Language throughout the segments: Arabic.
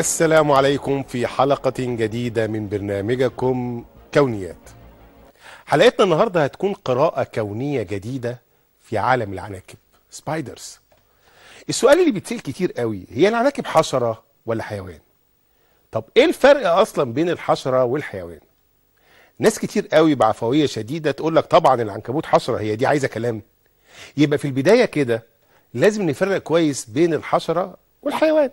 السلام عليكم في حلقة جديدة من برنامجكم كونيات. حلقتنا النهاردة هتكون قراءة كونية جديدة في عالم العناكب سبايدرز. السؤال اللي بيتسأل كتير قوي هي العناكب حشرة ولا حيوان؟ طب ايه الفرق اصلا بين الحشرة والحيوان؟ ناس كتير قوي بعفوية شديدة تقول لك طبعا العنكبوت حشرة هي دي عايزة كلام. يبقى في البداية كده لازم نفرق كويس بين الحشرة والحيوان.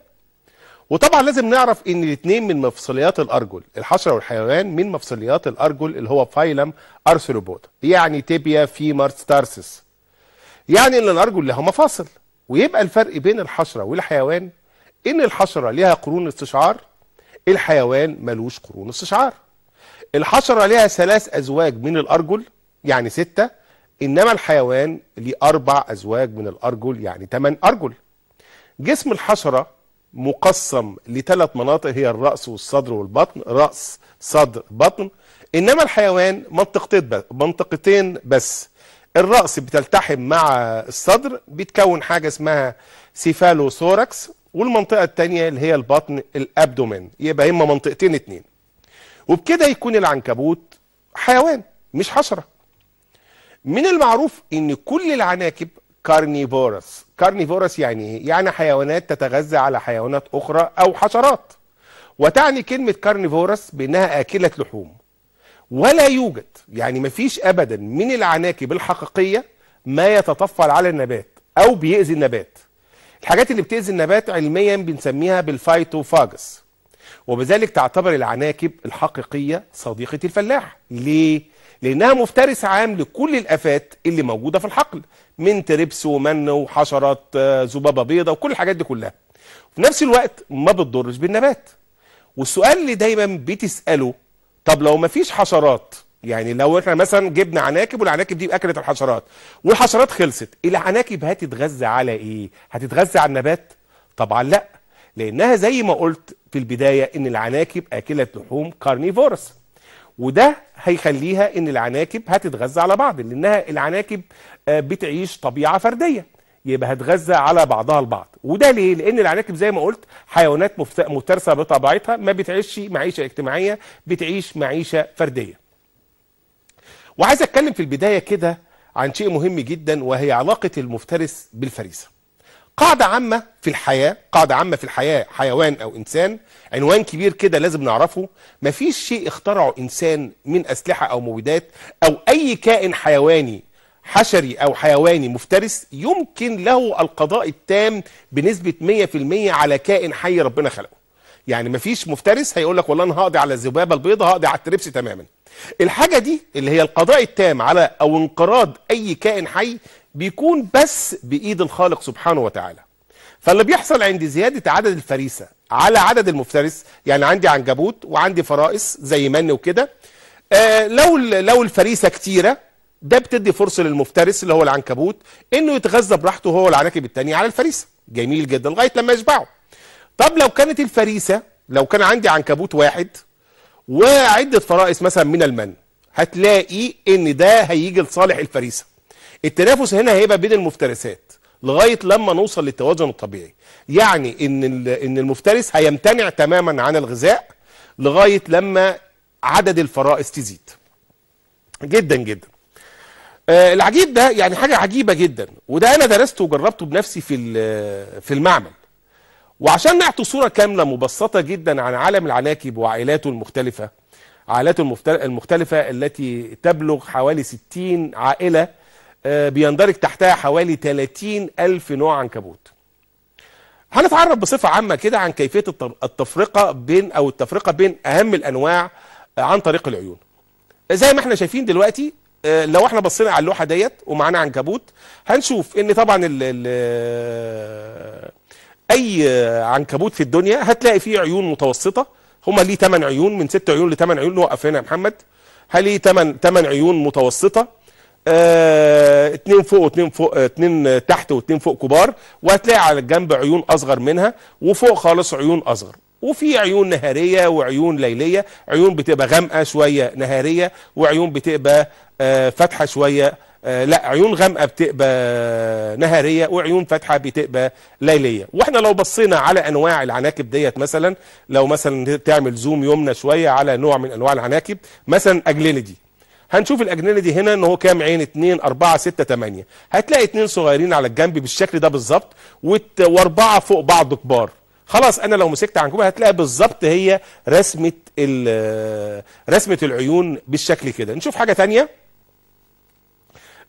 وطبعا لازم نعرف ان الاثنين من مفصليات الارجل الحشره والحيوان من مفصليات الارجل اللي هو فايلم ارثروبود يعني تيبيا فيمر ستارسس يعني ان الارجل لها مفاصل ويبقى الفرق بين الحشره والحيوان ان الحشره لها قرون استشعار الحيوان ملوش قرون استشعار الحشره لها ثلاث ازواج من الارجل يعني سته انما الحيوان ليه اربع ازواج من الارجل يعني ثمان ارجل جسم الحشره مقسم لثلاث مناطق هي الرأس والصدر والبطن رأس صدر بطن إنما الحيوان منطقتين بس, منطقتين بس. الرأس بتلتحم مع الصدر بتكون حاجة اسمها سيفالوثوركس والمنطقة الثانيه اللي هي البطن الأبدومين يبقى إما منطقتين اتنين وبكده يكون العنكبوت حيوان مش حشرة من المعروف إن كل العناكب كارنيفورس كارنيفورس يعني ايه؟ يعني حيوانات تتغذى على حيوانات اخرى او حشرات. وتعني كلمه كارنيفورس بانها اكله لحوم. ولا يوجد يعني مفيش ابدا من العناكب الحقيقيه ما يتطفل على النبات او بيأذي النبات. الحاجات اللي بتأذي النبات علميا بنسميها بالفايتوفاجس. وبذلك تعتبر العناكب الحقيقيه صديقه الفلاح. ليه؟ لانها مفترس عام لكل الافات اللي موجوده في الحقل من تربس ومن وحشرات آه، ذبابه بيضاء وكل الحاجات دي كلها في نفس الوقت ما بتضرش بالنبات والسؤال اللي دايما بتساله طب لو ما فيش حشرات يعني لو احنا مثلا جبنا عناكب والعناكب دي اكلت الحشرات والحشرات خلصت العناكب هتتغذى على ايه هتتغذى على النبات طبعا لا لانها زي ما قلت في البدايه ان العناكب اكلت لحوم كارنيفورس وده هيخليها ان العناكب هتتغذى على بعض لانها العناكب آه، بتعيش طبيعه فرديه يبقى هتغذى على بعضها البعض وده ليه لان العناكب زي ما قلت حيوانات مفترسه بطبيعتها ما بتعيش معيشه اجتماعيه بتعيش معيشه فرديه وعايز اتكلم في البدايه كده عن شيء مهم جدا وهي علاقه المفترس بالفريسه قاعدة عامة في الحياة قاعدة عامة في الحياة حيوان أو إنسان عنوان كبير كده لازم نعرفه مفيش شيء اخترعه إنسان من أسلحة أو مبيدات أو أي كائن حيواني حشري أو حيواني مفترس يمكن له القضاء التام بنسبة 100% على كائن حي ربنا خلقه يعني مفيش مفترس هيقول لك والله أنا هقضي على الذبابة البيضاء هقضي على التربس تماما الحاجة دي اللي هي القضاء التام على أو انقراض أي كائن حي بيكون بس بايد الخالق سبحانه وتعالى فاللي بيحصل عند زياده عدد الفريسه على عدد المفترس يعني عندي عنكبوت وعندي فرائس زي من وكده آه لو لو الفريسه كتيره ده بتدي فرصه للمفترس اللي هو العنكبوت انه يتغذى براحته هو والعناكب التانية على الفريسه جميل جدا لغايه لما يشبعوا طب لو كانت الفريسه لو كان عندي عنكبوت واحد وعده فرائس مثلا من المن هتلاقي ان ده هيجي لصالح الفريسه التنافس هنا هيبقى بين المفترسات لغايه لما نوصل للتوازن الطبيعي يعني ان ان المفترس هيمتنع تماما عن الغذاء لغايه لما عدد الفرائس تزيد جدا جدا آه العجيب ده يعني حاجه عجيبه جدا وده انا درسته وجربته بنفسي في في المعمل وعشان نعطي صوره كامله مبسطه جدا عن عالم العناكب وعائلاته المختلفه عائلاته المختلفه التي تبلغ حوالي 60 عائله آه، بيندرج تحتها حوالي 30 ألف نوع عنكبوت هنتعرف بصفة عامة كده عن كيفية التفرقة بين أو التفرقة بين أهم الأنواع آه، عن طريق العيون زي ما احنا شايفين دلوقتي آه، لو احنا بصينا على اللوحة ديت ومعانا عنكبوت هنشوف ان طبعا الـ الـ اي عنكبوت في الدنيا هتلاقي فيه عيون متوسطة هما ليه 8 عيون من 6 عيون ل 8 عيون نوقف هنا يا محمد هل ليه 8 8 عيون متوسطة اثنين آه، اتنين فوق واتنين فوق آه، اتنين تحت واتنين فوق كبار وهتلاقي على الجنب عيون اصغر منها وفوق خالص عيون اصغر وفي عيون نهاريه وعيون ليليه عيون بتبقى غامقه شويه نهاريه وعيون بتبقى آه، فاتحه شويه لا عيون غامقه بتبقى نهاريه وعيون فاتحه بتبقى ليليه واحنا لو بصينا على انواع العناكب ديت مثلا لو مثلا تعمل زوم يمنى شويه على نوع من انواع العناكب مثلا اجلينيدي هنشوف الاجننه دي هنا ان هو كام عين 2 4 6 8 هتلاقي اتنين صغيرين على الجنب بالشكل ده بالظبط واربعه فوق بعض كبار خلاص انا لو مسكت عنكبوت هتلاقي بالظبط هي رسمه رسمه العيون بالشكل كده نشوف حاجه ثانيه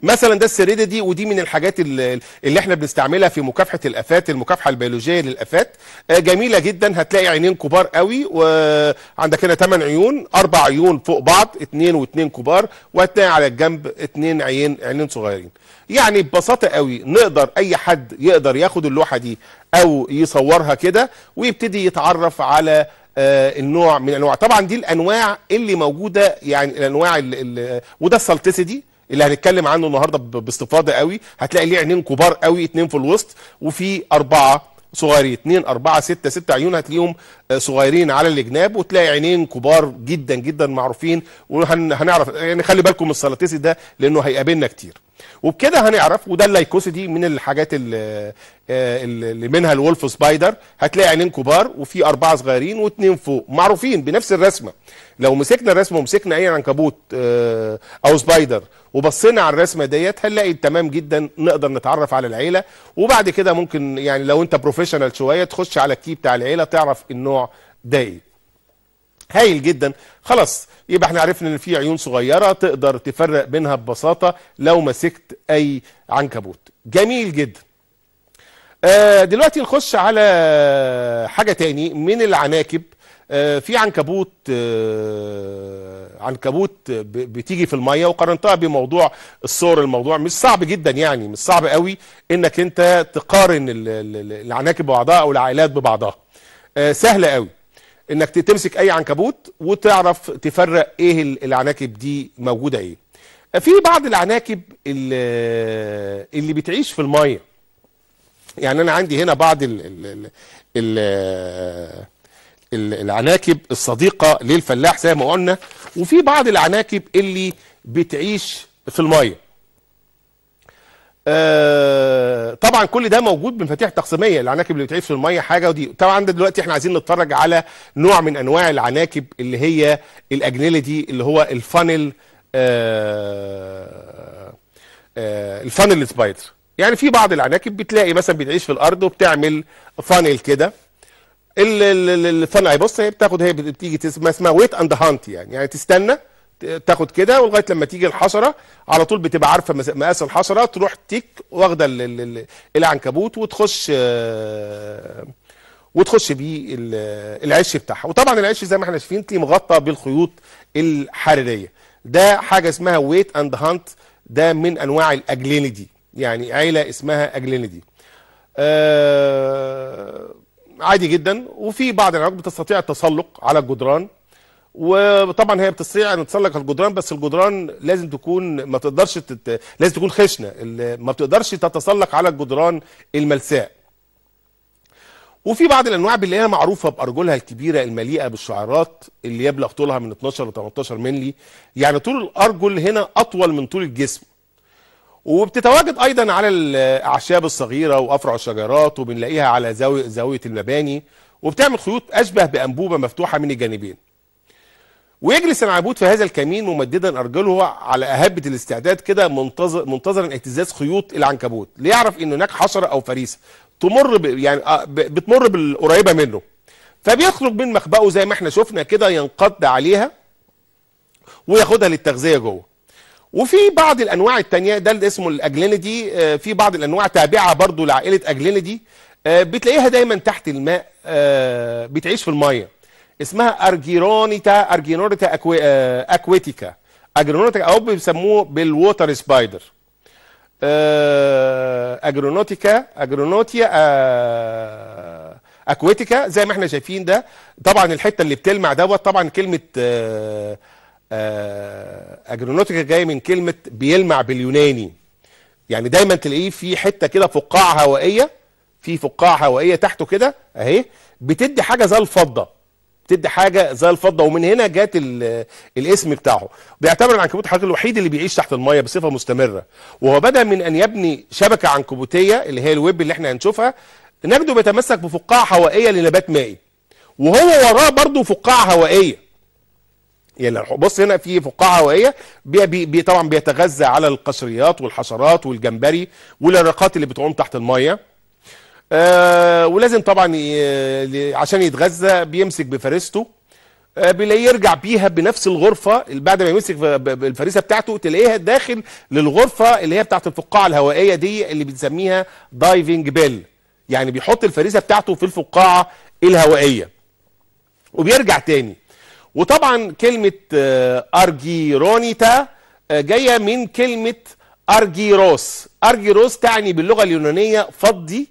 مثلا ده السريده دي ودي من الحاجات اللي احنا بنستعملها في مكافحه الافات المكافحه البيولوجيه للافات آه، جميله جدا هتلاقي عينين كبار قوي وعندك هنا 8 عيون اربع عيون فوق بعض اثنين واثنين كبار وهتلاقي على الجنب اثنين عين عينين صغيرين يعني ببساطه قوي نقدر اي حد يقدر ياخد اللوحه دي او يصورها كده ويبتدي يتعرف على آه، النوع من الانواع طبعا دي الانواع اللي موجوده يعني الانواع اللي وده السلتسدي اللي هنتكلم عنه النهارده باستفاضه قوي هتلاقي ليه عينين كبار قوي اتنين في الوسط وفي اربعه صغيرين اتنين اربعه سته سته عيون هتلاقيهم آه، صغيرين على الجناب وتلاقي عينين كبار جدا جدا معروفين وهنعرف يعني خلي بالكم من السلطيسي ده لانه هيقابلنا كتير وبكده هنعرف وده اللايكوسيتي من الحاجات آه، اللي, منها الولف سبايدر هتلاقي عينين كبار وفي اربعه صغيرين واثنين فوق معروفين بنفس الرسمه لو مسكنا الرسمه ومسكنا اي عنكبوت آه، او سبايدر وبصينا على الرسمه ديت هنلاقي تمام جدا نقدر نتعرف على العيله وبعد كده ممكن يعني لو انت بروفيشنال شويه تخش على الكي بتاع العيله تعرف النوع ده ايه هايل جدا خلاص يبقى احنا عرفنا ان في عيون صغيره تقدر تفرق بينها ببساطه لو مسكت اي عنكبوت جميل جدا آه دلوقتي نخش على حاجه تاني من العناكب آه في عنكبوت آه عنكبوت بتيجي في الميه وقارنتها بموضوع الصور الموضوع مش صعب جدا يعني مش صعب قوي انك انت تقارن العناكب ببعضها او العائلات ببعضها آه، سهله قوي انك تمسك اي عنكبوت وتعرف تفرق ايه العناكب دي موجوده ايه في بعض العناكب اللي, اللي بتعيش في الميه يعني انا عندي هنا بعض الـ الـ الـ الـ العناكب الصديقه للفلاح زي ما قلنا وفي بعض العناكب اللي بتعيش في الميه آه طبعا كل ده موجود بمفاتيح تقسيميه العناكب اللي بتعيش في الميه حاجه ودي طبعا ده دلوقتي احنا عايزين نتفرج على نوع من انواع العناكب اللي هي الاجنله دي اللي هو الفانل آه آه الفانل سبايدر يعني في بعض العناكب بتلاقي مثلا بتعيش في الارض وبتعمل فانل كده الفانل بص هي بتاخد هي بتيجي اسمها ويت اند هانت يعني يعني تستنى تاخد كده ولغايه لما تيجي الحشره على طول بتبقى عارفه مقاس الحشره تروح تيك واخده العنكبوت وتخش وتخش بيه العش بتاعها وطبعا العش زي ما احنا شايفين تلاقيه مغطى بالخيوط الحريريه ده حاجه اسمها ويت اند هانت ده من انواع الاجلينيدي يعني عيله اسمها اجلينيدي آه، عادي جدا وفي بعض العيوب بتستطيع التسلق على الجدران وطبعا هي بتستطيع ان تسلق الجدران بس الجدران لازم تكون ما تقدرش تت... لازم تكون خشنه ما بتقدرش تتسلق على الجدران الملساء وفي بعض الانواع بنلاقيها معروفه بارجلها الكبيره المليئه بالشعيرات اللي يبلغ طولها من 12 ل 18 مللي يعني طول الارجل هنا اطول من طول الجسم وبتتواجد ايضا على الاعشاب الصغيره وافرع الشجرات وبنلاقيها على زاويه المباني وبتعمل خيوط اشبه بانبوبه مفتوحه من الجانبين ويجلس العنكبوت في هذا الكمين ممددا ارجله على اهبه الاستعداد كده منتظر منتظرا اهتزاز خيوط العنكبوت ليعرف ان هناك حشره او فريسه تمر ب... يعني آه، بتمر بالقريبه منه فبيخرج من مخبأه زي ما احنا شفنا كده ينقض عليها وياخدها للتغذيه جوه وفي بعض الانواع التانية ده اللي اسمه الاجلينيدي آه، في بعض الانواع تابعه برضو لعائله اجلينيدي آه، بتلاقيها دايما تحت الماء بتعيش في الميه اسمها ارجيرونيتا ارجيرونيتا آه، اكويتيكا اجرونوتيكا او بيسموه بالووتر سبايدر اجرونوتيكا آه، اجرونوتيا آه، اكويتيكا زي ما احنا شايفين ده طبعا الحته اللي بتلمع دوت طبعا كلمه اجرونوتيكا جايه من كلمه بيلمع باليوناني يعني دايما تلاقيه في حته كده فقاعه هوائيه في فقاعه هوائيه تحته كده اهي بتدي حاجه زي الفضه بتدي حاجه زي الفضه ومن هنا جات الاسم بتاعه بيعتبر العنكبوت الحقيقي الوحيد اللي بيعيش تحت الميه بصفه مستمره وهو بدا من ان يبني شبكه عنكبوتيه اللي هي الويب اللي احنا هنشوفها نجده بيتمسك بفقاعه هوائيه لنبات مائي وهو وراه برضه فقاعه هوائيه يعني بص هنا في فقاعه هوائيه بي بي طبعا بيتغذى على القشريات والحشرات والجمبري والرقات اللي بتعوم تحت الميه آه ولازم طبعا عشان يتغذى بيمسك بفريسته آه بيلاقيه يرجع بيها بنفس الغرفه بعد ما يمسك بالفريسه بتاعته تلاقيها داخل للغرفه اللي هي بتاعت الفقاعه الهوائيه دي اللي بنسميها دايفنج بيل يعني بيحط الفريسه بتاعته في الفقاعه الهوائيه وبيرجع تاني وطبعا كلمه آه ارجيرونيتا آه، جايه من كلمه ارجيروس ارجيروس تعني باللغه اليونانيه فضي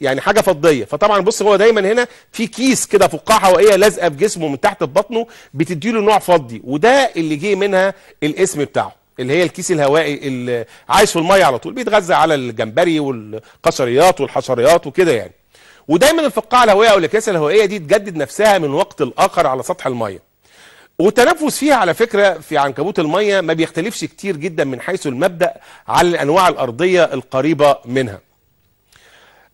يعني حاجه فضيه فطبعا بص هو دايما هنا في كيس كده فقاعه هوائيه لازقه في جسمه من تحت في بطنه له نوع فضي وده اللي جه منها الاسم بتاعه اللي هي الكيس الهوائي اللي عايش في الميه على طول بيتغذى على الجمبري والقشريات والحشريات وكده يعني ودايما الفقاعه الهوائيه او الاكياس الهوائيه دي تجدد نفسها من وقت لاخر على سطح الميه والتنفس فيها على فكره في عنكبوت الميه ما بيختلفش كتير جدا من حيث المبدا على الانواع الارضيه القريبه منها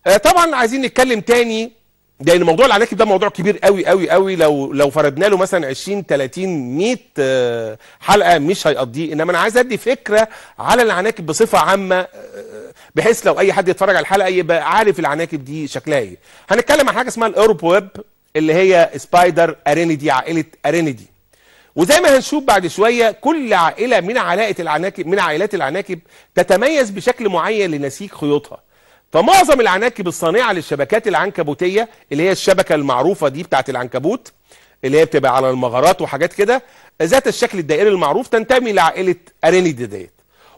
آه، طبعا عايزين نتكلم تاني لان موضوع العناكب ده موضوع كبير قوي قوي قوي لو لو فرضنا له مثلا 20 30 100 حلقه مش هيقضيه انما انا عايز ادي فكره على العناكب بصفه عامه آه، بحيث لو اي حد يتفرج على الحلقه يبقى عارف العناكب دي شكلها ايه هنتكلم عن حاجه اسمها الاوروب ويب اللي هي سبايدر ارينيدي عائله ارينيدي وزي ما هنشوف بعد شويه كل عائله من علاقه العناكب من عائلات العناكب تتميز بشكل معين لنسيج خيوطها فمعظم العناكب الصانعه للشبكات العنكبوتيه اللي هي الشبكه المعروفه دي بتاعت العنكبوت اللي هي بتبقى على المغارات وحاجات كده ذات الشكل الدائري المعروف تنتمي لعائله ارانيديدات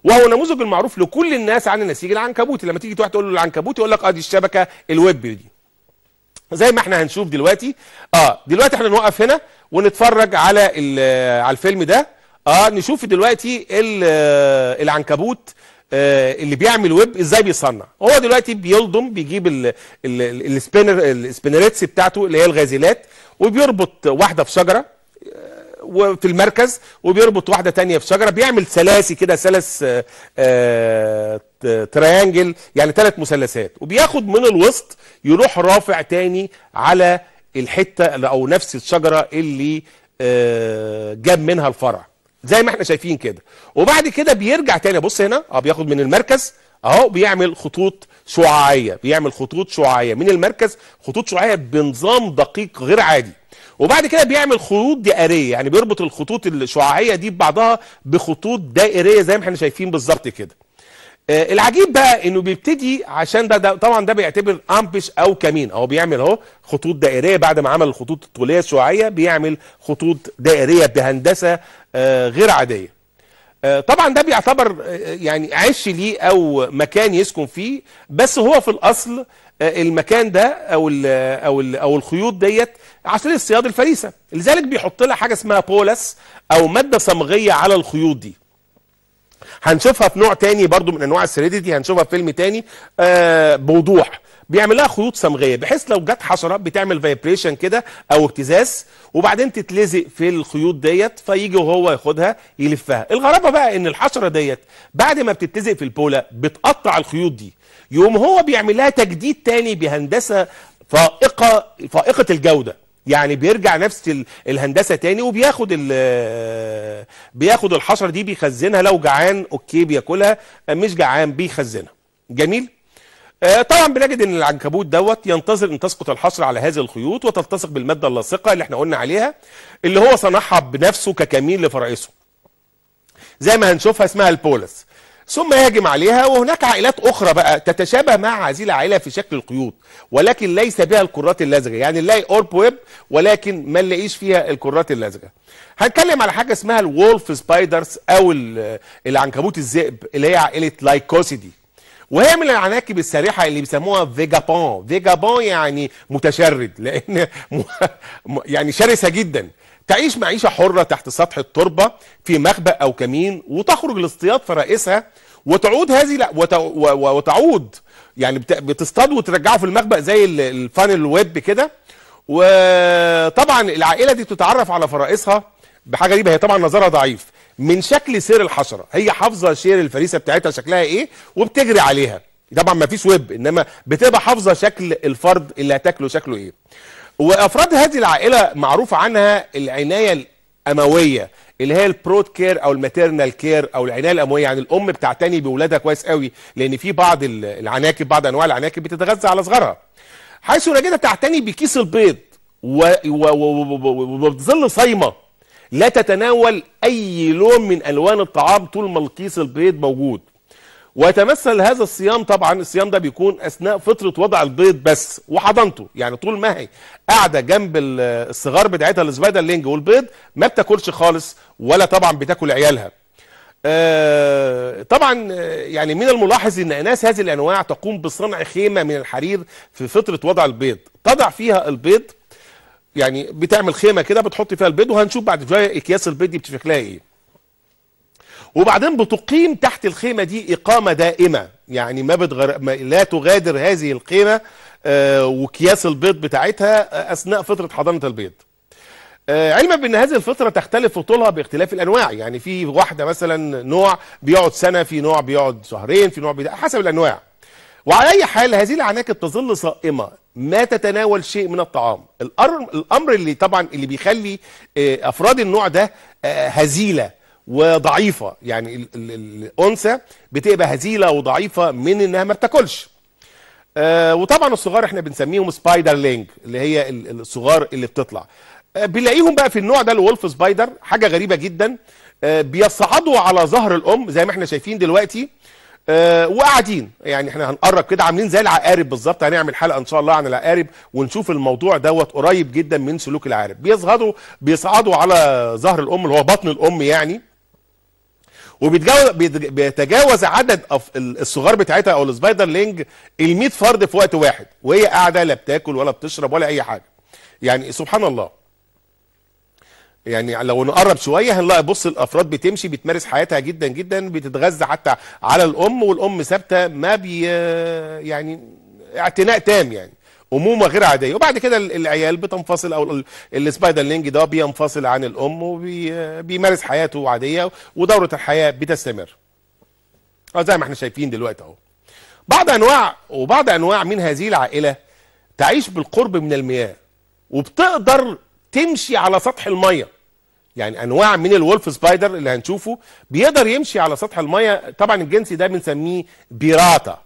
وهو نموذج المعروف لكل الناس عن النسيج العنكبوتي لما تيجي تروح تقول له العنكبوت يقول لك اه دي الشبكه الويب دي زي ما احنا هنشوف دلوقتي اه دلوقتي احنا نوقف هنا ونتفرج على آه، على الفيلم ده اه نشوف دلوقتي آه، العنكبوت آه، اللي بيعمل ويب ازاي بيصنع هو دلوقتي بيلضم بيجيب السبينر السبينرتس بتاعته اللي هي الغازلات وبيربط واحده في شجره آه، وفي المركز وبيربط واحده تانية في شجره بيعمل سلاسي كده سلس آه، تريانجل يعني ثلاث مثلثات وبياخد من الوسط يروح رافع تاني على الحته او نفس الشجره اللي جاب منها الفرع زي ما احنا شايفين كده وبعد كده بيرجع تاني بص هنا اه بياخد من المركز اهو بيعمل خطوط شعاعيه بيعمل خطوط شعاعيه من المركز خطوط شعاعيه بنظام دقيق غير عادي وبعد كده بيعمل خطوط دائريه يعني بيربط الخطوط الشعاعيه دي ببعضها بخطوط دائريه زي ما احنا شايفين بالظبط كده آه العجيب بقى انه بيبتدي عشان ده, ده طبعا ده بيعتبر امبش او كمين اهو بيعمل اهو خطوط دائريه بعد ما عمل الخطوط الطوليه الشعاعيه بيعمل خطوط دائريه بهندسه آه، غير عاديه آه، طبعا ده بيعتبر آه، يعني عش ليه او مكان يسكن فيه بس هو في الاصل المكان ده او ال او ال او الخيوط ديت عشان الصياد الفريسه لذلك بيحط لها حاجه اسمها بولس او ماده صمغيه على الخيوط دي هنشوفها في نوع تاني برضو من انواع السريديتي هنشوفها في فيلم تاني بوضوح بيعمل لها خيوط صمغيه بحيث لو جت حشرات بتعمل فايبريشن كده او ابتزاز وبعدين تتلزق في الخيوط ديت فيجي وهو ياخدها يلفها الغرابه بقى ان الحشره ديت بعد ما بتتلزق في البوله بتقطع الخيوط دي يقوم هو بيعمل لها تجديد تاني بهندسه فائقه فائقه الجوده يعني بيرجع نفس الهندسه تاني وبياخد بياخد الحشره دي بيخزنها لو جعان اوكي بياكلها مش جعان بيخزنها جميل آه، طبعا بنجد ان العنكبوت دوت ينتظر ان تسقط الحصر على هذه الخيوط وتلتصق بالماده اللاصقه اللي احنا قلنا عليها اللي هو صنعها بنفسه ككمين لفرائسه زي ما هنشوفها اسمها البولس ثم يهجم عليها وهناك عائلات اخرى بقى تتشابه مع هذه العائله في شكل القيود ولكن ليس بها الكرات اللزجه يعني نلاقي اورب ويب ولكن ما نلاقيش فيها الكرات اللزجه هنتكلم على حاجه اسمها الولف سبايدرز او العنكبوت الذئب اللي هي عائله لايكوسيدي وهي من العناكب السارحه اللي بيسموها فيجابون فيجابون يعني متشرد لان م... يعني شرسه جدا تعيش معيشه حره تحت سطح التربه في مخبأ او كمين وتخرج لاصطياد فرائسها وتعود هذه وت... وتعود يعني بت... بتصطاد وترجعه في المخبأ زي الفانل ويب كده وطبعا العائله دي بتتعرف على فرائسها بحاجه غريبه هي طبعا نظرها ضعيف من شكل سير الحشره هي حافظه شير الفريسه بتاعتها شكلها ايه وبتجري عليها طبعا ما فيش ويب انما بتبقى حافظه شكل الفرد اللي هتاكله شكله ايه وافراد هذه العائله معروف عنها العنايه الامويه اللي هي البروت كير او الماتيرنال كير او العنايه الامويه يعني الام بتعتني باولادها كويس قوي لان في بعض العناكب بعض انواع العناكب بتتغذى على صغارها حيث نجدها تعتني بكيس البيض وبتظل صايمه لا تتناول أي لون من ألوان الطعام طول ما الكيس البيض موجود ويتمثل هذا الصيام طبعا الصيام ده بيكون اثناء فتره وضع البيض بس وحضنته يعني طول ما هي قاعده جنب الصغار بتاعتها السبايدر لينج والبيض ما بتاكلش خالص ولا طبعا بتاكل عيالها آه، طبعا يعني من الملاحظ ان اناس هذه الانواع تقوم بصنع خيمه من الحرير في فتره وضع البيض تضع فيها البيض يعني بتعمل خيمه كده بتحط فيها البيض وهنشوف بعد شويه اكياس البيض دي بتشكلها ايه وبعدين بتقيم تحت الخيمه دي اقامه دائمه يعني ما, بتغر... ما لا تغادر هذه الخيمه آه واكياس البيض بتاعتها آه، اثناء فتره حضانه البيض آه علما بان هذه الفطره تختلف في طولها باختلاف الانواع يعني في واحده مثلا نوع بيقعد سنه في نوع بيقعد شهرين في نوع بيقعد حسب الانواع وعلى اي حال هذه العناكب تظل صائمه ما تتناول شيء من الطعام الامر اللي طبعا اللي بيخلي آه، افراد النوع ده آه، هزيله وضعيفه يعني الانثى بتبقى هزيله وضعيفه من انها ما بتاكلش آه، وطبعا الصغار احنا بنسميهم سبايدر لينج اللي هي الصغار اللي بتطلع بنلاقيهم بقى في النوع ده الولف سبايدر حاجه غريبه جدا بيصعدوا على ظهر الام زي ما احنا شايفين دلوقتي آه، وقاعدين يعني احنا هنقرب كده عاملين زي العقارب بالظبط هنعمل حلقه ان شاء الله عن العقارب ونشوف الموضوع دوت قريب جدا من سلوك العقارب بيصعدوا بيصعدوا على ظهر الام اللي هو بطن الام يعني وبيتجاوز عدد الصغار بتاعتها او السبايدر لينج ال 100 فرد في وقت واحد وهي قاعده لا بتاكل ولا بتشرب ولا اي حاجه يعني سبحان الله يعني لو نقرب شويه هنلاقي بص الافراد بتمشي بتمارس حياتها جدا جدا بتتغذى حتى على الام والام ثابته ما بي يعني اعتناء تام يعني امومه غير عاديه وبعد كده العيال بتنفصل او السبايدر لينج ده بينفصل عن الام وبيمارس حياته عاديه ودوره الحياه بتستمر اه زي ما احنا شايفين دلوقتي اهو بعض انواع وبعض انواع من هذه العائله تعيش بالقرب من المياه وبتقدر تمشي على سطح الميه يعني انواع من الولف سبايدر اللي هنشوفه بيقدر يمشي على سطح الميه طبعا الجنس ده بنسميه بيراتا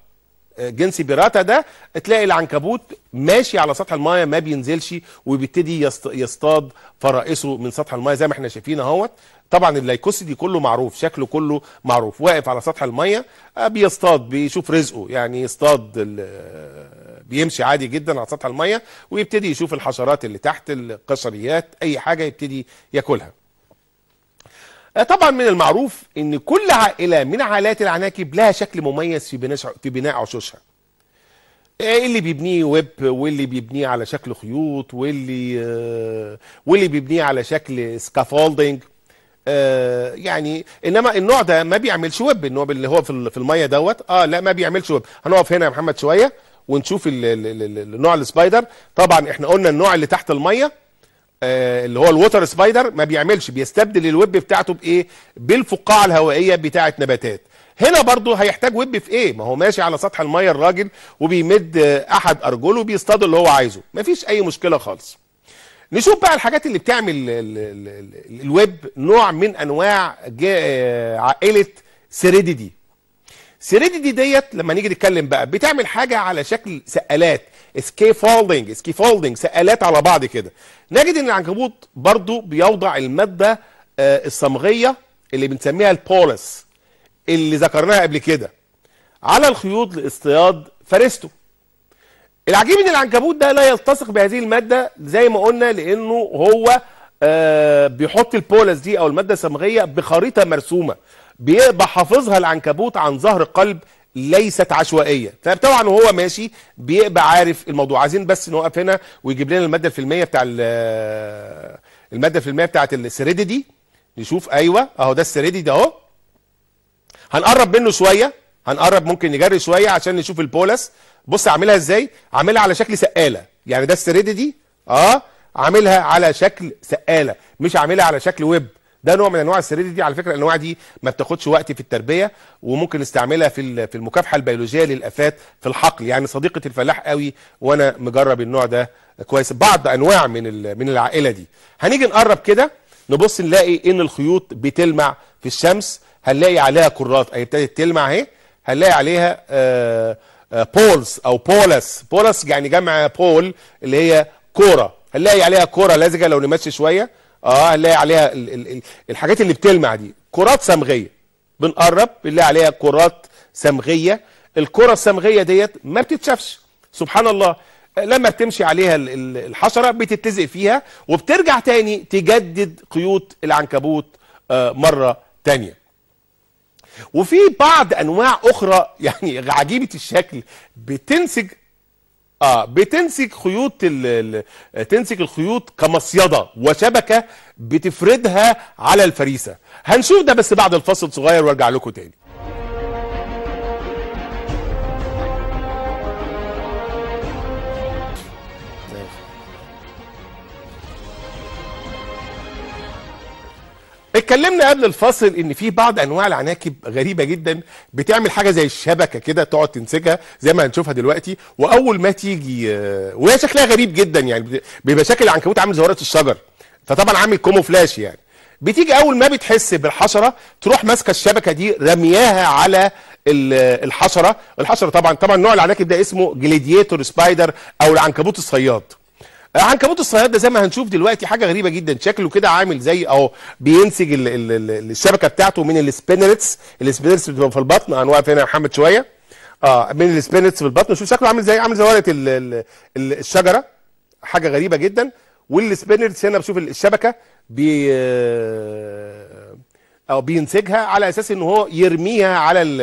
آه، جنس بيراتا ده تلاقي العنكبوت ماشي على سطح المايه ما بينزلش وبيبتدي يصطاد فرائسه من سطح المايه زي ما احنا شايفين اهوت طبعا دي كله معروف شكله كله معروف واقف على سطح المايه آه، بيصطاد بيشوف رزقه يعني يصطاد بيمشي عادي جدا على سطح المايه ويبتدي يشوف الحشرات اللي تحت القشريات اي حاجه يبتدي ياكلها آه، طبعا من المعروف ان كل عائله من عائلات العناكب لها شكل مميز في بناء في بناء عشوشها آه، إيه اللي بيبنيه ويب واللي بيبنيه على شكل خيوط واللي آه، واللي بيبنيه على شكل سكافولدنج يعني انما النوع ده ما بيعملش ويب النوع اللي هو في الميه دوت اه لا ما بيعملش ويب هنقف هنا يا محمد شويه ونشوف نوع السبايدر طبعا احنا قلنا النوع اللي تحت الميه آه، اللي هو الووتر سبايدر ما بيعملش بيستبدل الويب بتاعته بايه بالفقاعه الهوائيه بتاعه نباتات هنا برضه هيحتاج ويب في ايه ما هو ماشي على سطح الميه الراجل وبيمد احد ارجله وبيصطاد اللي هو عايزه مفيش اي مشكله خالص نشوف بقى الحاجات اللي بتعمل الويب نوع من انواع آه، عائله سيريديدي دي ديت لما نيجي نتكلم بقى بتعمل حاجه على شكل سقالات سكيفولدنج سكيفولدنج سقالات على بعض كده نجد ان العنكبوت برضو بيوضع الماده آه، الصمغيه اللي بنسميها البولس اللي ذكرناها قبل كده على الخيوط لاصطياد فريسته العجيب ان العنكبوت ده لا يلتصق بهذه الماده زي ما قلنا لانه هو آه بيحط البولس دي او الماده الصمغيه بخريطه مرسومه بيبقى حافظها العنكبوت عن ظهر قلب ليست عشوائيه فطبعا طيب وهو ماشي بيبقى عارف الموضوع عايزين بس نوقف هنا ويجيب لنا الماده الفيلميه بتاع الماده الفيلميه بتاعه السريدي نشوف ايوه اهو ده السريدي ده اهو هنقرب منه شويه هنقرب ممكن نجري شويه عشان نشوف البولس بص عاملها ازاي عاملها على شكل سقاله يعني ده السريدي دي اه عاملها على شكل سقاله مش عاملها على شكل ويب ده نوع من انواع السرير دي على فكره الانواع دي ما بتاخدش وقت في التربيه وممكن نستعملها في في المكافحه البيولوجيه للافات في الحقل يعني صديقه الفلاح قوي وانا مجرب النوع ده كويس بعض انواع من من العائله دي هنيجي نقرب كده نبص نلاقي ان الخيوط بتلمع في الشمس هنلاقي عليها كرات اهي ابتدت تلمع اهي هنلاقي عليها بولز آه، آه، او بولس بولس يعني جمع بول اللي هي كوره هنلاقي عليها كوره لزجه لو نمشي شويه اه هنلاقي عليها ال ال الحاجات اللي بتلمع دي كرات صمغيه بنقرب بنلاقي عليها كرات صمغيه الكره الصمغيه ديت ما بتتشافش سبحان الله لما بتمشي عليها الحشره بتتزق فيها وبترجع تاني تجدد قيود العنكبوت آه، مره تانيه وفي بعض انواع اخرى يعني عجيبه الشكل بتنسج اه بتمسك خيوط ال... آه، تمسك الخيوط كمصيده وشبكه بتفردها على الفريسه هنشوف ده بس بعد الفصل صغير وارجع لكم تاني اتكلمنا قبل الفاصل ان في بعض انواع العناكب غريبه جدا بتعمل حاجه زي الشبكه كده تقعد تمسكها زي ما هنشوفها دلوقتي واول ما تيجي آه، وهي شكلها غريب جدا يعني بيبقى شكل العنكبوت عامل ورقه الشجر فطبعا عامل كوموفلاش يعني بتيجي اول ما بتحس بالحشره تروح ماسكه الشبكه دي رمياها على آه، الحشره الحشره طبعا طبعا نوع العناكب ده اسمه جليديتور سبايدر او العنكبوت الصياد عنكبوت الصياد ده زي ما هنشوف دلوقتي حاجه غريبه جدا شكله كده عامل زي اهو بينسج الـ الـ الـ الشبكه بتاعته من السبينرتس السبينرتس بتبقى في البطن هنوقف هنا يا محمد شويه اه من السبينرتس في البطن شوف شكله عامل زي عامل زي ورقه الشجره حاجه غريبه جدا والسبينرتس هنا بشوف الشبكه بي آه، او بينسجها على اساس ان هو يرميها على ال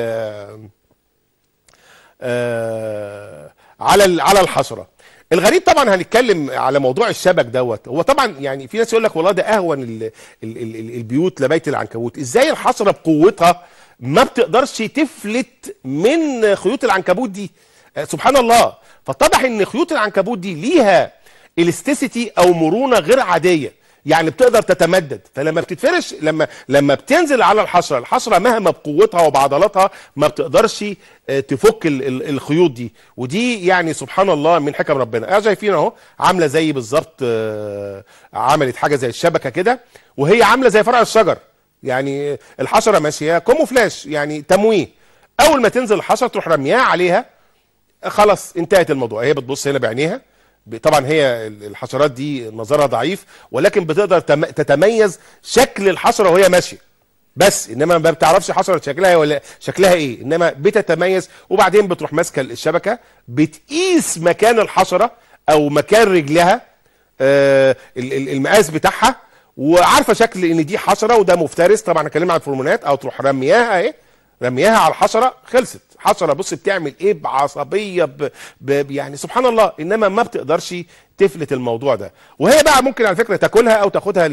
آه على على الحشره الغريب طبعا هنتكلم على موضوع الشبك دوت هو طبعا يعني في ناس يقول لك والله ده اهون الـ الـ الـ البيوت لبيت العنكبوت ازاي الحصره بقوتها ما بتقدرش تفلت من خيوط العنكبوت دي آه، سبحان الله فاتضح ان خيوط العنكبوت دي ليها الاستيسيتي او مرونه غير عاديه يعني بتقدر تتمدد فلما بتتفرش لما لما بتنزل على الحشره الحشره مهما بقوتها وبعضلاتها ما بتقدرش آه، تفك الخيوط دي ودي يعني سبحان الله من حكم ربنا احنا شايفين اهو عامله زي بالظبط آه، عملت حاجه زي الشبكه كده وهي عامله زي فرع الشجر يعني آه، الحشره ماشيه كوموفلاش يعني تمويه اول ما تنزل الحشره تروح رمياها عليها خلاص انتهت الموضوع هي بتبص هنا بعينيها طبعا هي الحشرات دي نظرها ضعيف ولكن بتقدر تتميز شكل الحشره وهي ماشيه بس انما ما بتعرفش حشره شكلها ولا شكلها ايه انما بتتميز وبعدين بتروح ماسكه الشبكه بتقيس مكان الحشره او مكان رجلها آه المقاس بتاعها وعارفه شكل ان دي حشره وده مفترس طبعا اتكلمنا عن الفرمونات او تروح رمياها اهي رمياها على الحشره خلصت حشره بص بتعمل ايه بعصبيه ب... ب... يعني سبحان الله انما ما بتقدرش تفلت الموضوع ده وهي بقى ممكن على فكره تاكلها او تاخدها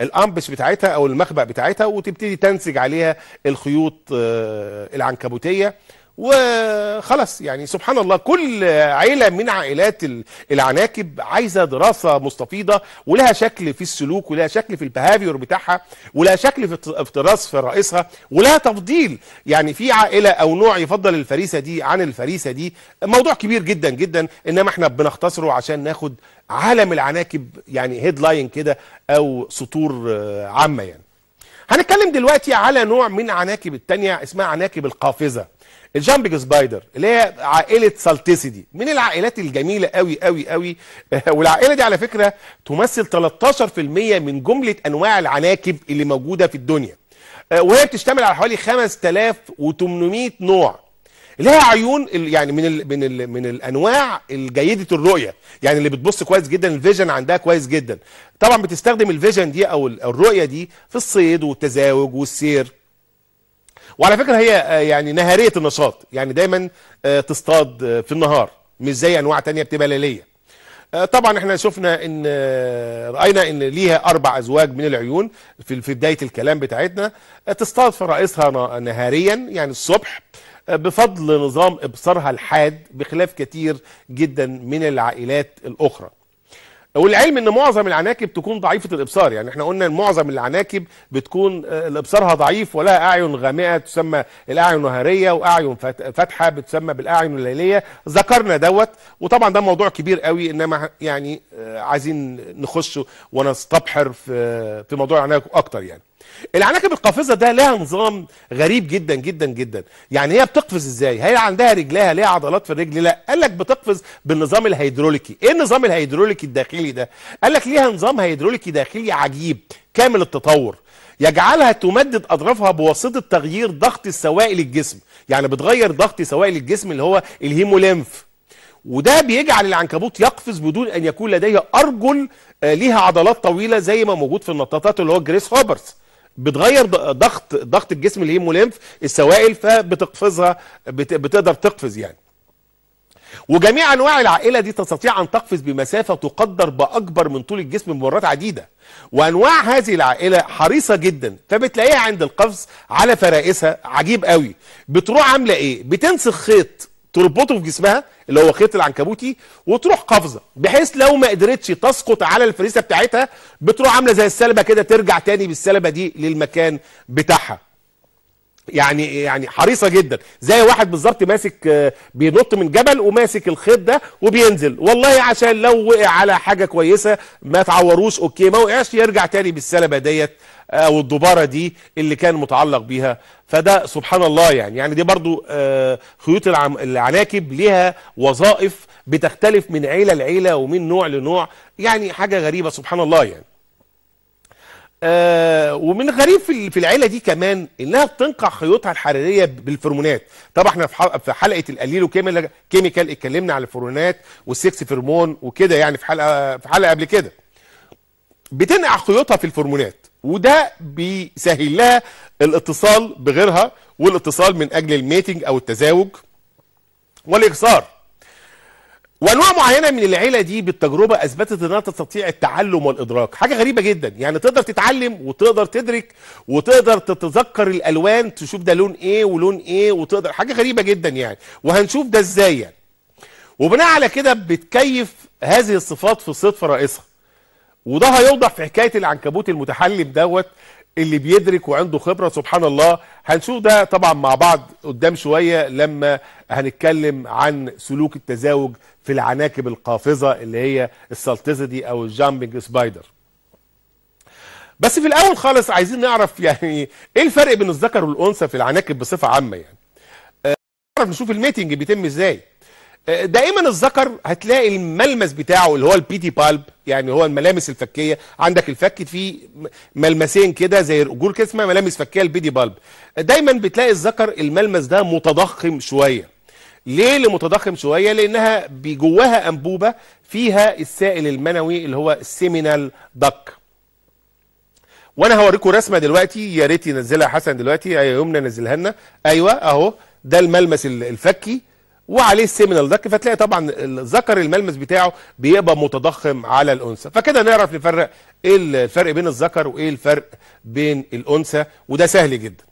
الامبش بتاعتها او المخبأ بتاعتها وتبتدي تنسج عليها الخيوط آه، العنكبوتيه وخلاص يعني سبحان الله كل عيلة من عائلات العناكب عايزة دراسة مستفيضة ولها شكل في السلوك ولها شكل في البهافيور بتاعها ولها شكل في افتراس في رئيسها ولها تفضيل يعني في عائلة أو نوع يفضل الفريسة دي عن الفريسة دي موضوع كبير جدا جدا إنما احنا بنختصره عشان ناخد عالم العناكب يعني هيدلاين كده أو سطور آه، عامة يعني هنتكلم دلوقتي على نوع من عناكب التانية اسمها عناكب القافزة الجامبيج سبايدر اللي هي عائلة سالتيسيدي من العائلات الجميلة قوي قوي قوي والعائلة دي على فكرة تمثل 13% من جملة أنواع العناكب اللي موجودة في الدنيا آه، وهي بتشتمل على حوالي 5800 نوع لها عيون يعني من الـ من الـ من الانواع الجيده الرؤيه يعني اللي بتبص كويس جدا الفيجن عندها كويس جدا طبعا بتستخدم الفيجن دي او الرؤيه دي في الصيد والتزاوج والسير وعلى فكره هي آه، يعني نهاريه النشاط يعني دايما آه، تصطاد آه، في النهار مش زي انواع تانية بتبقى ليليه طبعا احنا شفنا ان راينا ان ليها اربع ازواج من العيون في بدايه الكلام بتاعتنا تصطاد فرائسها نهاريا يعني الصبح بفضل نظام ابصارها الحاد بخلاف كتير جدا من العائلات الاخرى والعلم ان معظم العناكب تكون ضعيفه الابصار يعني احنا قلنا ان معظم العناكب بتكون آه، ابصارها ضعيف ولها اعين غامقه تسمى الاعين النهاريه واعين فاتحه بتسمى بالاعين الليليه ذكرنا دوت وطبعا ده موضوع كبير قوي انما يعني آه، عايزين نخش ونستبحر في في موضوع العناكب اكتر يعني العناكب القافزه ده لها نظام غريب جدا جدا جدا يعني هي بتقفز ازاي هي عندها رجلها ليها عضلات في الرجل لا قال لك بتقفز بالنظام الهيدروليكي ايه النظام الهيدروليكي الداخلي ده قال لك ليها نظام هيدروليكي داخلي عجيب كامل التطور يجعلها تمدد اطرافها بواسطه تغيير ضغط السوائل الجسم يعني بتغير ضغط سوائل الجسم اللي هو الهيمولينف وده بيجعل العنكبوت يقفز بدون ان يكون لديه ارجل آه، ليها عضلات طويله زي ما موجود في النطاطات اللي هو الجريس هوبرز بتغير ضغط ضغط الجسم الهيموليمف السوائل فبتقفزها بت... بتقدر تقفز يعني وجميع انواع العائله دي تستطيع ان تقفز بمسافه تقدر باكبر من طول الجسم بمرات عديده وانواع هذه العائله حريصه جدا فبتلاقيها عند القفز على فرائسها عجيب قوي بتروح عامله ايه بتنسخ خيط تربطه في جسمها اللي هو خيط العنكبوتي وتروح قفزه بحيث لو ما قدرتش تسقط على الفريسه بتاعتها بتروح عامله زي السلبه كده ترجع تاني بالسلبه دي للمكان بتاعها يعني يعني حريصه جدا زي واحد بالظبط ماسك آه، بينط من جبل وماسك الخيط ده وبينزل والله عشان لو وقع على حاجه كويسه ما تعوروش اوكي ما وقعش يرجع تاني بالسلبه ديت او آه، الدباره دي اللي كان متعلق بيها فده سبحان الله يعني يعني دي برضو آه، خيوط العناكب ليها وظائف بتختلف من عيله لعيله ومن نوع لنوع يعني حاجه غريبه سبحان الله يعني آه ومن غريب في العيله دي كمان انها بتنقع خيوطها الحراريه بالفرمونات طبعا احنا في حلقه القليل وكيميكال اتكلمنا على الفرمونات والسكس فيرمون وكده يعني في حلقه في حلقه قبل كده بتنقع خيوطها في الفرمونات وده بيسهل لها الاتصال بغيرها والاتصال من اجل الميتنج او التزاوج والاكسار وانواع معينه من العيله دي بالتجربه اثبتت انها تستطيع التعلم والادراك حاجه غريبه جدا يعني تقدر تتعلم وتقدر تدرك وتقدر تتذكر الالوان تشوف ده لون ايه ولون ايه وتقدر حاجه غريبه جدا يعني وهنشوف ده ازاي يعني وبناء على كده بتكيف هذه الصفات في صفه رئيسها وده هيوضح في حكايه العنكبوت المتحلم دوت اللي بيدرك وعنده خبره سبحان الله هنشوف ده طبعا مع بعض قدام شويه لما هنتكلم عن سلوك التزاوج في العناكب القافزه اللي هي السلتزدي او الجامبنج سبايدر بس في الاول خالص عايزين نعرف يعني ايه الفرق بين الذكر والانثى في العناكب بصفه عامه يعني آه، نعرف نشوف الميتنج بيتم ازاي آه، دائما الذكر هتلاقي الملمس بتاعه اللي هو البيتي بالب يعني هو الملامس الفكيه عندك الفك فيه ملمسين كده زي الاجور كده اسمها ملامس فكيه البيتي بالب دايما بتلاقي الذكر الملمس ده متضخم شويه ليه لمتضخم شويه لانها بجواها انبوبه فيها السائل المنوي اللي هو السيمينال دك وانا هوريكم رسمه دلوقتي يا ريت ينزلها حسن دلوقتي يا يمنى نزلها لنا ايوه اهو ده الملمس الفكي وعليه السيمينال دك فتلاقي طبعا الذكر الملمس بتاعه بيبقى متضخم على الانثى فكده نعرف نفرق ايه الفرق بين الذكر وايه الفرق بين الانثى وده سهل جدا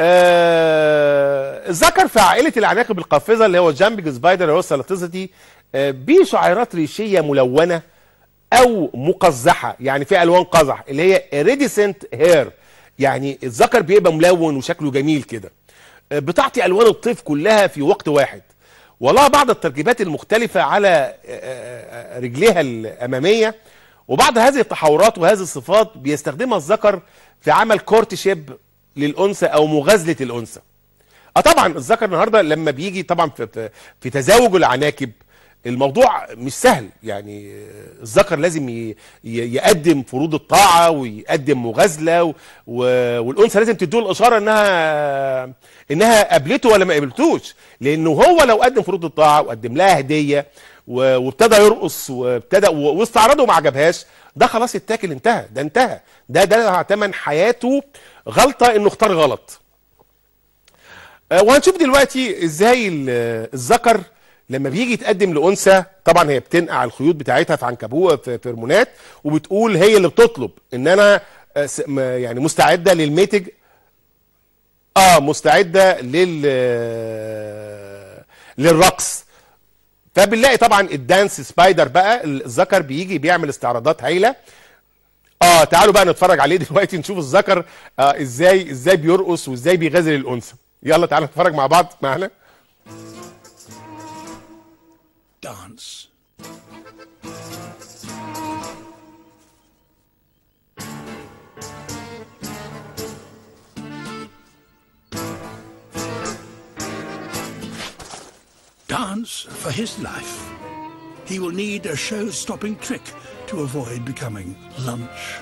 آه، ذكر في عائله العناكب القافزه اللي هو جامبيج سبايدر هو سلطيزتي آه، بشعيرات ريشيه ملونه او مقزحه يعني في الوان قزح اللي هي ريديسنت هير يعني الذكر بيبقى ملون وشكله جميل كده آه، بتعطي الوان الطيف كلها في وقت واحد ولها بعض التركيبات المختلفه على رجليها الاماميه وبعض هذه التحورات وهذه الصفات بيستخدمها الذكر في عمل كورتشيب للانثى او مغازله الانثى اه طبعا الذكر النهارده لما بيجي طبعا في, في تزاوج العناكب الموضوع مش سهل يعني الذكر لازم يقدم فروض الطاعه ويقدم مغازله والانثى لازم تديه الاشاره انها انها قابلته ولا ما قابلتوش لانه هو لو قدم فروض الطاعه وقدم لها هديه وابتدى يرقص وابتدى واستعرضه ما عجبهاش ده خلاص التاكل انتهى ده انتهى ده ده ثمن حياته غلطه انه اختار غلط آه، وهنشوف دلوقتي ازاي الذكر لما بيجي يتقدم لانثى طبعا هي بتنقع الخيوط بتاعتها في عنكبوت في فرمونات وبتقول هي اللي بتطلب ان انا آه، يعني مستعده للميتج اه مستعده لل آه، للرقص فبنلاقي طبعا الدانس سبايدر بقى الذكر بيجي بيعمل استعراضات هايله اه تعالوا بقى نتفرج عليه دلوقتي نشوف الذكر آه ازاي ازاي بيرقص وازاي بيغازل الانثى يلا تعالوا نتفرج مع بعض معانا دانس dance for his life he will need a show stopping trick to avoid becoming lunch.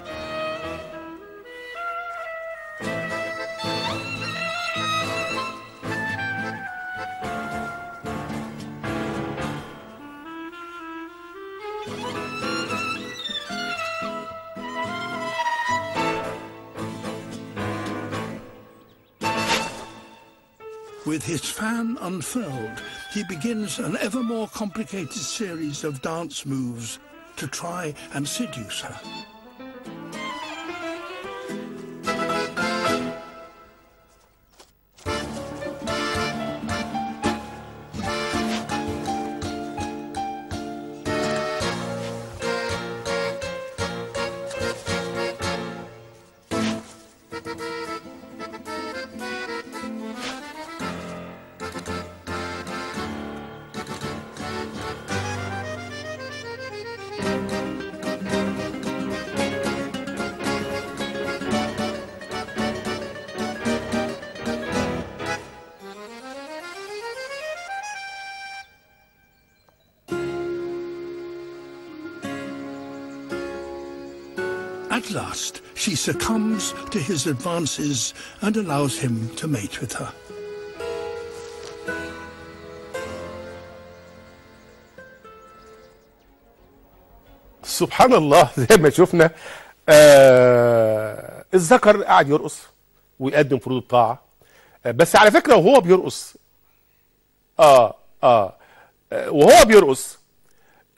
With his fan unfurled, he begins an ever more complicated series of dance moves to try and seduce her. last, she succumbs to his advances and allows him to mate with her. سبحان الله زي ما شفنا آه الذكر قاعد يرقص ويقدم فروض الطاعه آه بس على فكره وهو بيرقص آه, اه اه وهو بيرقص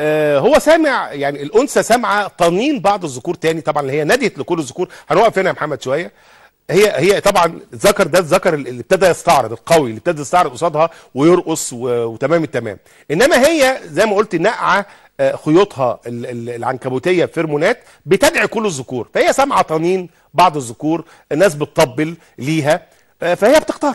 آه، هو سامع يعني الانثى سامعه طنين بعض الذكور تاني طبعا اللي هي ناديت لكل الذكور هنوقف هنا يا محمد شويه هي هي طبعا ذكر ده الذكر اللي ابتدى يستعرض القوي اللي ابتدى يستعرض قصادها ويرقص وتمام التمام انما هي زي ما قلت ناقعه آه، خيوطها العنكبوتيه فيرمونات بتدعي كل الذكور فهي سامعه طنين بعض الذكور الناس بتطبل ليها آه، فهي بتختار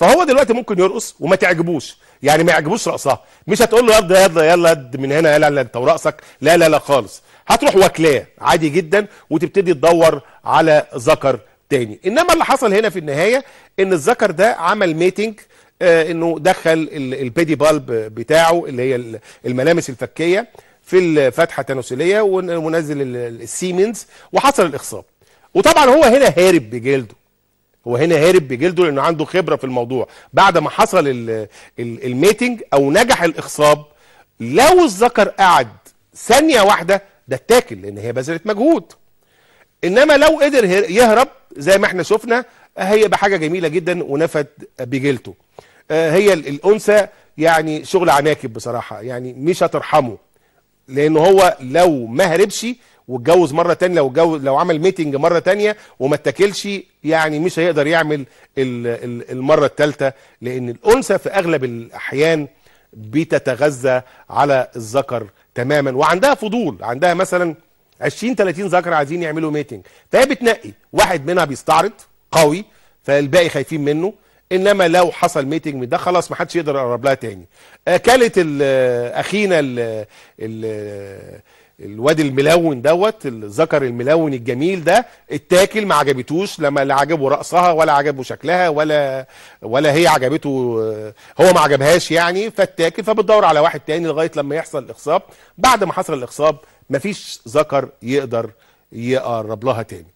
فهو دلوقتي ممكن يرقص وما تعجبوش يعني ما يعجبوش رقصها مش هتقول له يلا يلا يلا يد من هنا يلا يلا انت ورقصك لا لا لا خالص هتروح واكلاه عادي جدا وتبتدي تدور على ذكر تاني انما اللي حصل هنا في النهايه ان الذكر ده عمل ميتنج آه انه دخل البيدي بالب بتاعه اللي هي الملامس الفكيه في الفتحه التناسليه ونزل السيمنز وحصل الاخصاب وطبعا هو هنا هارب بجلده هو هنا هرب بجلده لانه عنده خبره في الموضوع بعد ما حصل الميتنج او نجح الاخصاب لو الذكر قعد ثانيه واحده ده اتاكل لان هي بذلت مجهود انما لو قدر يهرب زي ما احنا شفنا هي بحاجه جميله جدا ونفت بجلته آه، هي الانثى يعني شغل عناكب بصراحه يعني مش هترحمه لان هو لو ما هربش واتجوز مره تانية لو اتجوز لو عمل ميتنج مره تانية وما اتكلش يعني مش هيقدر يعمل المره الثالثه لان الانثى في اغلب الاحيان بتتغذى على الذكر تماما وعندها فضول عندها مثلا 20 30 ذكر عايزين يعملوا ميتنج فهي بتنقي واحد منها بيستعرض قوي فالباقي خايفين منه انما لو حصل ميتنج من ده خلاص ما حدش يقدر يقرب لها تاني اكلت آه، آه، اخينا ال ال الواد الملون دوت الذكر الملون الجميل ده اتاكل ما عجبتوش لما لا عجبه رأسها ولا عجبه شكلها ولا ولا هي عجبته آه، هو ما عجبهاش يعني فاتاكل فبتدور على واحد تاني لغايه لما يحصل الاخصاب بعد ما حصل الاخصاب مفيش ذكر يقدر يقرب لها تاني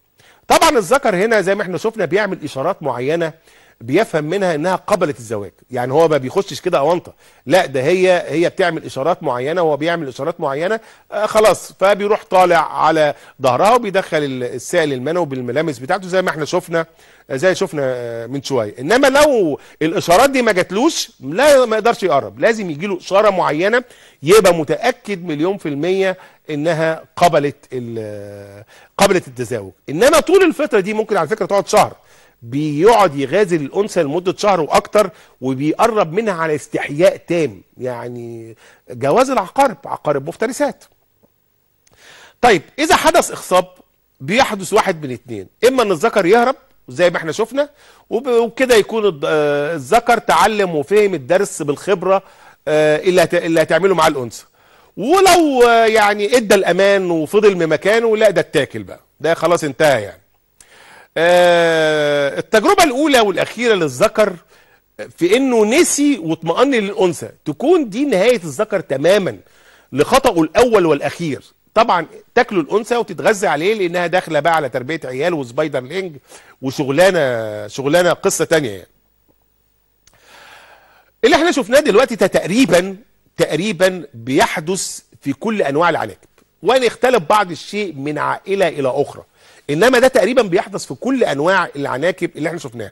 طبعا الذكر هنا زي ما احنا شفنا بيعمل اشارات معينه بيفهم منها انها قبلت الزواج يعني هو ما بيخشش كده اونطه لا ده هي هي بتعمل اشارات معينه وهو بيعمل اشارات معينه آه خلاص فبيروح طالع على ظهرها وبيدخل السائل المنوي بالملامس بتاعته زي ما احنا شفنا آه، زي شفنا آه، من شويه انما لو الاشارات دي ما جاتلوش لا ما يقدرش يقرب لازم يجي له اشاره معينه يبقى متاكد مليون في الميه انها قبلت قبلت التزاوج انما طول الفتره دي ممكن على فكره تقعد شهر بيقعد يغازل الانثى لمده شهر واكتر وبيقرب منها على استحياء تام يعني جواز العقارب عقارب مفترسات طيب اذا حدث اخصاب بيحدث واحد من اتنين اما ان الذكر يهرب زي ما احنا شفنا وبكده يكون الذكر تعلم وفهم الدرس بالخبره آه، اللي هتعمله مع الانثى ولو آه، يعني ادى الامان وفضل من مكانه لا ده اتاكل بقى ده خلاص انتهى يعني آه، التجربة الأولى والأخيرة للذكر في انه نسي واطمأن للأنثى تكون دي نهاية الذكر تماما لخطأه الأول والأخير طبعا تاكله الانثى وتتغذى عليه لانها داخله بقى على تربيه عيال وسبايدر لينج وشغلانه شغلانه قصه تانية يعني. اللي احنا شفناه دلوقتي ده تقريبا تقريبا بيحدث في كل انواع العناكب وان اختلف بعض الشيء من عائله الى اخرى انما ده تقريبا بيحدث في كل انواع العناكب اللي احنا شفناها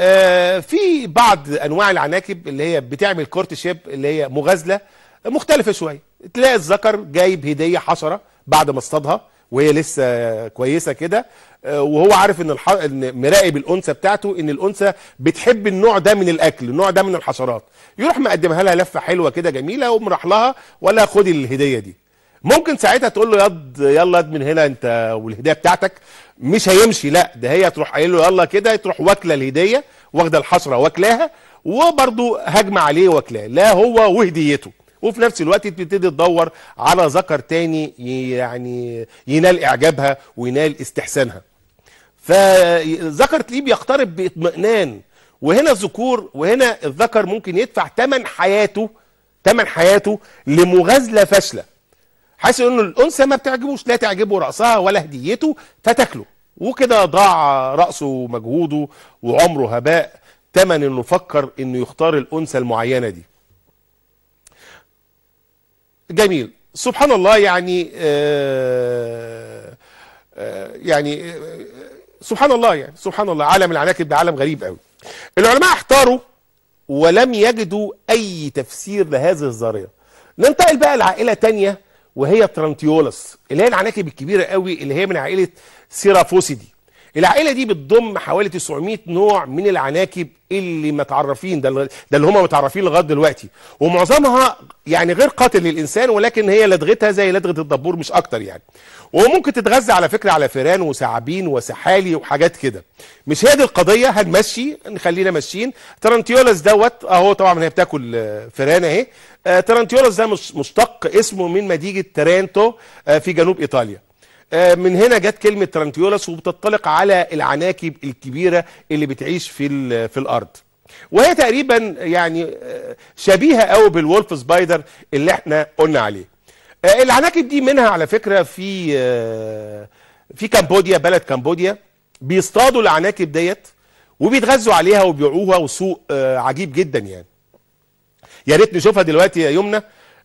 آه في بعض انواع العناكب اللي هي بتعمل كورتشيب اللي هي مغازله مختلفه شويه تلاقي الذكر جايب هديه حشره بعد ما اصطادها وهي لسه كويسه كده آه، وهو عارف ان, الح... إن مراقب الانثى بتاعته ان الانثى بتحب النوع ده من الاكل النوع ده من الحشرات يروح مقدمها لها لفه حلوه كده جميله ومراح لها ولا خدي الهديه دي ممكن ساعتها تقول له ياد يلا ياد من هنا انت والهديه بتاعتك مش هيمشي لا ده هي تروح قايل له يلا كده تروح واكله الهديه واخده الحشره واكلاها وبرضه هجمه عليه واكلاه لا هو وهديته وفي نفس الوقت تبتدي تدور على ذكر تاني يعني ينال اعجابها وينال استحسانها فذكر ليه بيقترب باطمئنان وهنا الذكور وهنا الذكر ممكن يدفع ثمن حياته ثمن حياته لمغازله فاشله حيث انه الانثى ما بتعجبوش لا تعجبه راسها ولا هديته فتاكله وكده ضاع راسه ومجهوده وعمره هباء تمن انه فكر انه يختار الانثى المعينه دي جميل سبحان الله يعني آه آه يعني آه سبحان الله يعني سبحان الله عالم العناكب ده عالم غريب قوي العلماء احتاروا ولم يجدوا اي تفسير لهذه الظاهره ننتقل بقى لعائله ثانيه وهي ترانتيولس اللي هي العناكب الكبيره قوي اللي هي من عائله سيرافوسيدي العائله دي بتضم حوالي 900 نوع من العناكب اللي متعرفين ده ده اللي هم متعرفين لغايه دلوقتي ومعظمها يعني غير قاتل للانسان ولكن هي لدغتها زي لدغه الدبور مش اكتر يعني وممكن تتغذى على فكره على فيران وثعابين وسحالي وحاجات كده مش هي دي القضيه هنمشي نخلينا ماشيين ترنتيولاس دوت اهو طبعا هي بتاكل آه، فيران اهي آه، ترنتيولاس ده مشتق اسمه من مدينه ترانتو آه، في جنوب ايطاليا آه، من هنا جت كلمه ترانتيولس وبتطلق على العناكب الكبيره اللي بتعيش في في الارض وهي تقريبا يعني آه، شبيهه قوي بالولف سبايدر اللي احنا قلنا عليه آه، العناكب دي منها على فكره في في كمبوديا بلد كمبوديا بيصطادوا العناكب ديت وبيتغذوا عليها وبيعوها وسوق عجيب جدا يعني يا ريت نشوفها دلوقتي يا يمنى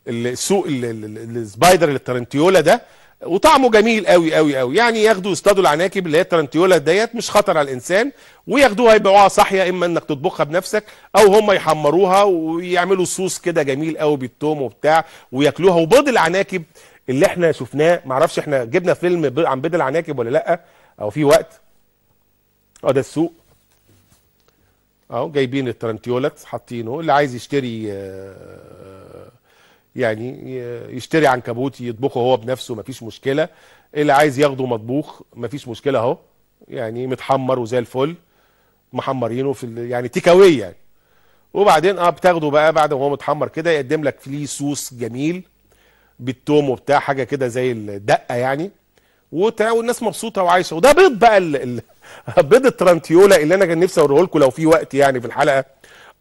السوق السبايدر الترنتيولا ده وطعمه جميل قوي قوي قوي يعني ياخدوا يصطادوا العناكب اللي هي الترنتيولا ديت مش خطر على الانسان وياخدوها يبيعوها صحيه اما انك تطبخها بنفسك او هم يحمروها ويعملوا صوص كده جميل قوي بالثوم وبتاع وياكلوها وبيض العناكب اللي احنا شفناه معرفش احنا جبنا فيلم عن بيض العناكب ولا لا او في وقت اه ده السوق اهو جايبين الترنتيولات حاطينه اللي عايز يشتري آه يعني يشتري عنكبوت يطبخه هو بنفسه مفيش مشكله اللي عايز ياخده مطبوخ مفيش مشكله اهو يعني متحمر وزي الفل محمرينه في يعني تيك يعني وبعدين اه بتاخده بقى بعد ما هو متحمر كده يقدم لك فيه صوص جميل بالتوم وبتاع حاجه كده زي الدقه يعني والناس مبسوطه وعايشه وده بيض بقى ال... بيض الترانتيولا اللي انا كان نفسي اوريه لكم لو في وقت يعني في الحلقه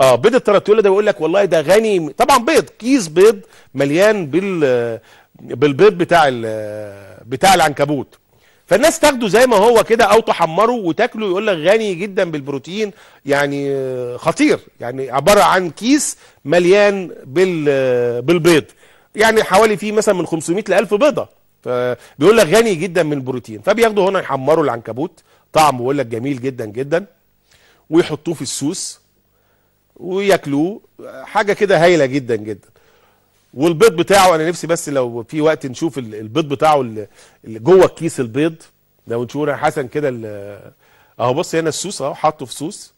اه بيض التراتولا ده بيقول لك والله ده غني طبعا بيض كيس بيض مليان بال بالبيض بتاع بتاع العنكبوت فالناس تاخده زي ما هو كده او تحمره وتاكله يقول لك غني جدا بالبروتين يعني آه، خطير يعني عباره عن كيس مليان بال بالبيض يعني حوالي فيه مثلا من 500 ل 1000 بيضه فبيقول لك غني جدا من البروتين فبياخده هنا يحمروا العنكبوت طعمه يقول لك جميل جدا جدا ويحطوه في السوس وياكلوه حاجه كده هايله جدا جدا والبيض بتاعه انا نفسي بس لو في وقت نشوف البيض بتاعه اللي جوه الكيس البيض لو نشوف حسن كده اهو بص هنا السوس اهو حاطه في سوس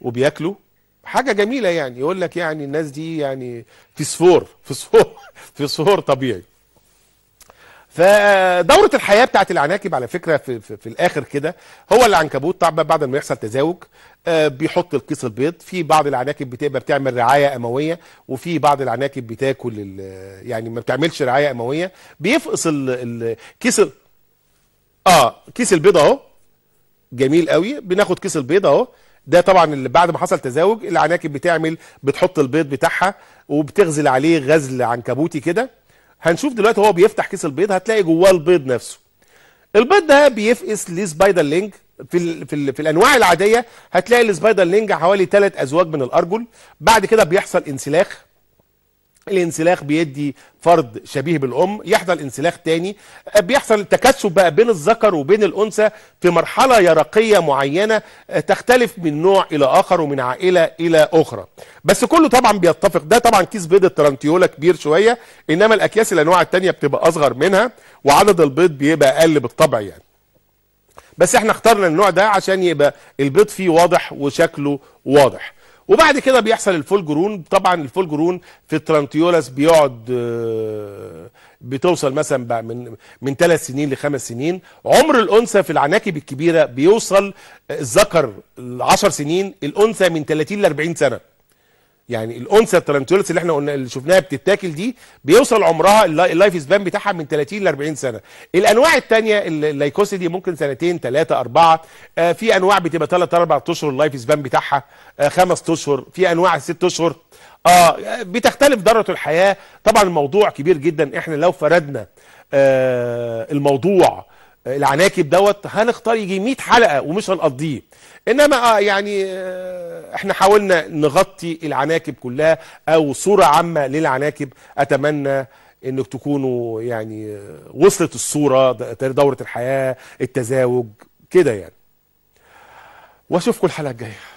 وبياكله حاجه جميله يعني يقول لك يعني الناس دي يعني فسفور فسفور فسفور طبيعي فدوره الحياه بتاعت العناكب على فكره في, في, في الاخر كده هو العنكبوت طبعا بعد ما يحصل تزاوج آه، بيحط القيس البيض في بعض العناكب بتبقى بتعمل رعايه امويه وفي بعض العناكب بتاكل يعني ما بتعملش رعايه امويه بيفقس الكيس اه كيس البيض اهو جميل قوي بناخد كيس البيض اهو ده طبعا اللي بعد ما حصل تزاوج العناكب بتعمل بتحط البيض بتاعها وبتغزل عليه غزل عنكبوتي كده هنشوف دلوقتي هو بيفتح كيس البيض هتلاقي جواه البيض نفسه البيض ده بيفقس لسبايدر لينج في الـ في, الـ في الانواع العاديه هتلاقي السبايدر لينج حوالي ثلاث ازواج من الارجل بعد كده بيحصل انسلاخ الانسلاخ بيدي فرد شبيه بالام يحصل انسلاخ تاني بيحصل تكثف بقى بين الذكر وبين الانثى في مرحله يرقيه معينه آه، تختلف من نوع الى اخر ومن عائله الى اخرى بس كله طبعا بيتفق ده طبعا كيس بيض الترنتيولا كبير شويه انما الاكياس الانواع التانيه بتبقى اصغر منها وعدد البيض بيبقى اقل بالطبع يعني بس احنا اخترنا النوع ده عشان يبقى البيض فيه واضح وشكله واضح وبعد كده بيحصل الفول جرون طبعا الفول جرون في الترانتيولاس بيقعد آه، بتوصل مثلا من من ثلاث سنين لخمس سنين عمر الانثى في العناكب الكبيره بيوصل آه، الذكر 10 سنين الانثى من 30 ل 40 سنه يعني الانثى الترانتولس اللي احنا قلنا اللي شفناها بتتاكل دي بيوصل عمرها اللايف سبان بتاعها من 30 ل 40 سنه الانواع الثانيه الليكوسي دي ممكن سنتين ثلاثه اربعه آه، في انواع بتبقى ثلاث اربع اشهر اللايف سبان بتاعها آه، خمس اشهر في انواع ست اشهر اه بتختلف درجه الحياه طبعا الموضوع كبير جدا احنا لو فردنا آه الموضوع آه، العناكب دوت هنختار يجي 100 حلقه ومش هنقضيه انما آه، يعني آه، احنا حاولنا نغطي العناكب كلها او صوره عامه للعناكب اتمنى انك تكونوا يعني آه، وصلت الصوره دوره الحياه التزاوج كده يعني واشوفكم الحلقه الجايه